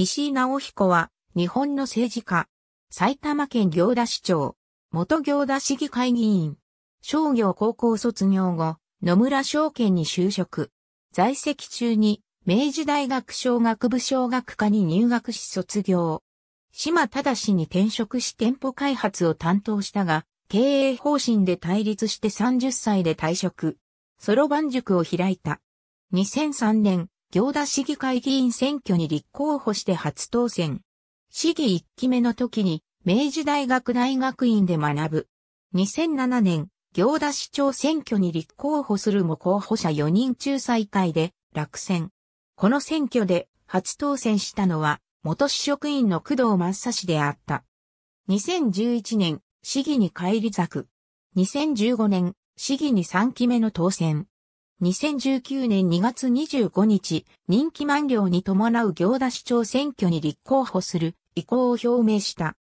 石井直彦は、日本の政治家、埼玉県行田市長、元行田市議会議員、商業高校卒業後、野村証券に就職。在籍中に、明治大学商学部商学科に入学し卒業。島正に転職し店舗開発を担当したが、経営方針で対立して30歳で退職。ソロ番塾を開いた。2003年、行田市議会議員選挙に立候補して初当選。市議1期目の時に、明治大学大学院で学ぶ。2007年、行田市長選挙に立候補するも候補者4人中裁会で落選。この選挙で初当選したのは、元市職員の工藤正氏であった。2011年、市議に返り咲く。2015年、市議に3期目の当選。2019年2月25日、任期満了に伴う行田市長選挙に立候補する意向を表明した。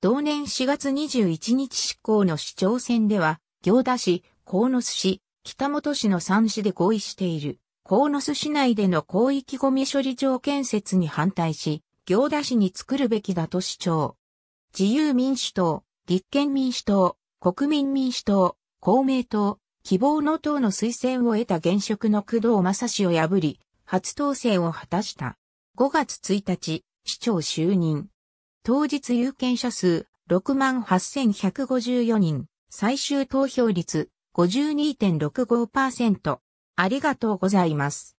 同年4月21日執行の市長選では、行田市、河巣市、北本市の3市で合意している、河巣市内での広域ゴミ処理場建設に反対し、行田市に作るべきだと主張。自由民主党、立憲民主党、国民民主党、公明党、希望の党の推薦を得た現職の工藤正氏を破り、初当選を果たした。5月1日、市長就任。当日有権者数68,154人、最終投票率52.65%。ありがとうございます。